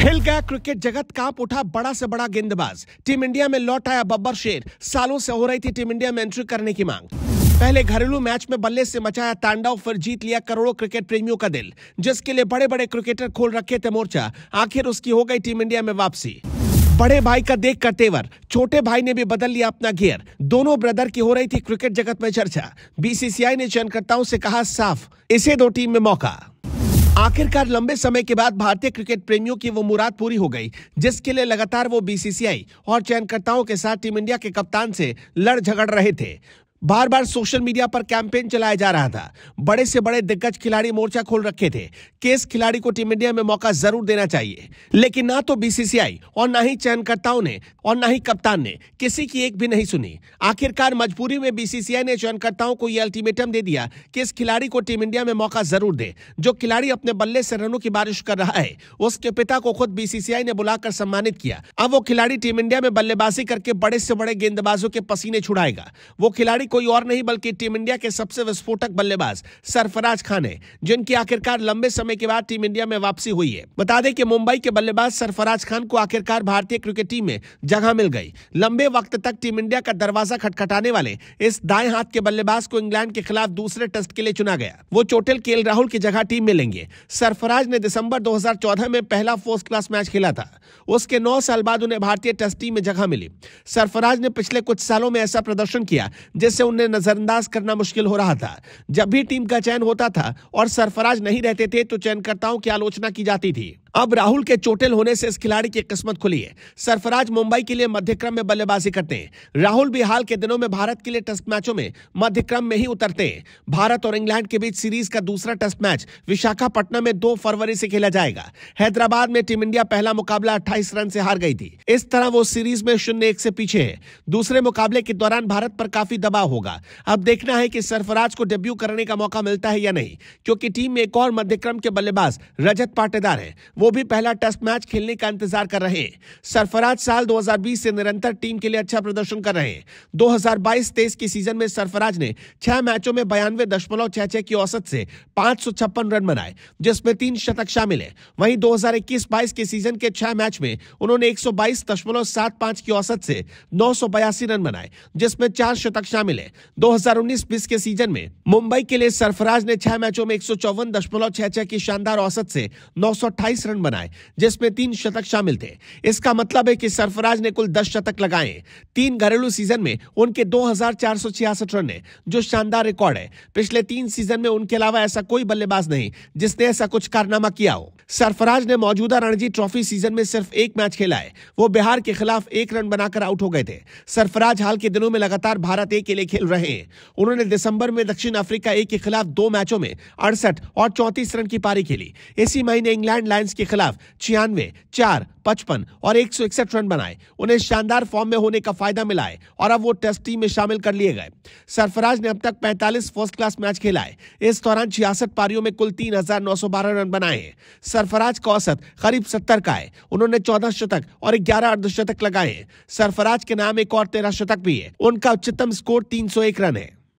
हिल गया क्रिकेट जगत कांप उठा बड़ा से बड़ा गेंदबाज टीम इंडिया में लौट आया बब्बर शेर सालों से हो रही थी टीम इंडिया में एंट्री करने की मांग पहले घरेलू मैच में बल्ले से मचाया तांडव फिर जीत लिया करोड़ों क्रिकेट प्रेमियों का दिल जिसके लिए बड़े बड़े क्रिकेटर खोल रखे थे मोर्चा आखिर उसकी हो गई टीम इंडिया में वापसी बड़े भाई का देख कर तेवर छोटे भाई ने भी बदल लिया अपना गियर दोनों ब्रदर की हो रही थी क्रिकेट जगत में चर्चा बीसीसीआई ने चयनकर्ताओं से कहा साफ इसे दो टीम में मौका आखिरकार लंबे समय के बाद भारतीय क्रिकेट प्रेमियों की वो मुराद पूरी हो गई जिसके लिए लगातार वो बीसीसीआई और चयनकर्ताओं के साथ टीम इंडिया के कप्तान से लड़ झगड़ रहे थे बार बार सोशल मीडिया पर कैंपेन चलाया जा रहा था बड़े से बड़े दिग्गज खिलाड़ी मोर्चा खोल रखे थे केस खिलाड़ी को टीम इंडिया में मौका जरूर देना चाहिए लेकिन ना तो बीसीसीआई और ना ही चयनकर्ताओं ने और ना ही कप्तान ने किसी की एक भी नहीं सुनी आखिरकार मजबूरी में बीसीसीआई ने चयनकर्ताओं को यह अल्टीमेटम दे दिया कि इस खिलाड़ी को टीम इंडिया में मौका जरूर दे जो खिलाड़ी अपने बल्ले से रनों की बारिश कर रहा है उसके पिता को खुद बीसीसीआई ने बुलाकर सम्मानित किया अब वो खिलाड़ी टीम इंडिया में बल्लेबाजी करके बड़े से बड़े गेंदबाजों के पसीने छुड़ाएगा वो खिलाड़ी कोई और नहीं बल्कि टीम इंडिया के सबसे विस्फोटक बल्लेबाज सरफराज खान है जिनकी आखिरकार लंबे समय के बाद टीम इंडिया में वापसी हुई है बता दें कि मुंबई के बल्लेबाज सरफराज खान को आखिरकार भारतीय क्रिकेट टीम में जगह मिल गई लंबे वक्त तक टीम इंडिया का दरवाजा खटखटाने वाले इस दाएं हाथ के बल्लेबाज को इंग्लैंड के खिलाफ दूसरे टेस्ट के लिए चुना गया वो चोटिल के राहुल की जगह टीम में लेंगे सरफराज ने दिसंबर 2014 में पहला फर्स्ट क्लास मैच खेला था उसके नौ साल बाद उन्हें भारतीय टेस्ट टीम में जगह मिली सरफराज ने पिछले कुछ सालों में ऐसा प्रदर्शन किया जिस से उन्हें नजरअंदाज करना मुश्किल हो रहा था जब भी टीम का चयन होता था और सरफराज नहीं रहते थे तो चयनकर्ताओं की आलोचना की जाती थी अब राहुल के चोटिल होने से इस खिलाड़ी की किस्मत खुली है सरफराज मुंबई के लिए मध्यक्रम में बल्लेबाजी करते हैं राहुल भी हाल के दिनों में भारत के लिए टेस्ट मैचों में मध्यक्रम में ही उतरते हैं भारत और इंग्लैंड के बीच सीरीज का दूसरा टेस्ट मैच विशाखापट्टनम में दो फरवरी से खेला जाएगा हैदराबाद में टीम इंडिया पहला मुकाबला अट्ठाईस रन से हार गई थी इस तरह वो सीरीज में शून्य एक से पीछे है दूसरे मुकाबले के दौरान भारत पर काफी दबाव होगा अब देखना है की सरफराज को डेब्यू करने का मौका मिलता है या नहीं क्योंकि टीम में एक और मध्यक्रम के बल्लेबाज रजत पाटेदार है वो भी पहला टेस्ट मैच खेलने का इंतजार कर रहे हैं सरफराज साल 2020 से निरंतर टीम के लिए अच्छा प्रदर्शन कर रहे हैं 2022 हजार के सीजन में सरफराज ने छह मैचों में बयानवे दशमलव छह छह की औसत से पांच सौ छप्पन रन बनाए जिसमें तीन शतक शामिल है वही दो हजार के सीजन के छह मैच में उन्होंने एक की औसत से नौ रन बनाए जिसमें चार शतक शामिल है दो हजार के सीजन में मुंबई के लिए सरफराज ने छह मैचों में एक की शानदार औसत से नौ रन बनाए जिसमें तीन शतक शामिल थे इसका मतलब है कि सरफराज ने कुल दस शतक लगाए तीन घरेलू सीजन में उनके दो रन है जो शानदार रिकॉर्ड है पिछले तीन सीजन में उनके अलावा ऐसा कोई बल्लेबाज नहीं जिसने ऐसा कुछ कारनामा किया हो सरफराज ने मौजूदा रणजी ट्रॉफी सीजन में सिर्फ एक मैच खेला है वो बिहार के खिलाफ एक रन बनाकर आउट हो गए थे सरफराज हाल के दिनों में लगातार भारत ए के लिए खेल रहे हैं उन्होंने दिसंबर में दक्षिण अफ्रीका ए के खिलाफ दो मैचों में अड़सठ और चौंतीस रन की पारी खेली इसी महीने इंग्लैंड लाइन्स के खिलाफ छियानवे चार पचपन और एक रन बनाए उन्हें शानदार फॉर्म में होने का फायदा मिला है और अब वो टेस्ट टीम में शामिल कर लिए गए सरफराज ने अब तक 45 फर्स्ट क्लास मैच है इस दौरान छियासठ पारियों में कुल तीन रन बनाए हैं सरफराज का औसत करीब सत्तर का है उन्होंने चौदह शतक और ग्यारह अर्धशतक लगाए हैं सरफराज के नाम एक और तेरह शतक भी है उनका उच्चतम स्कोर तीन रन है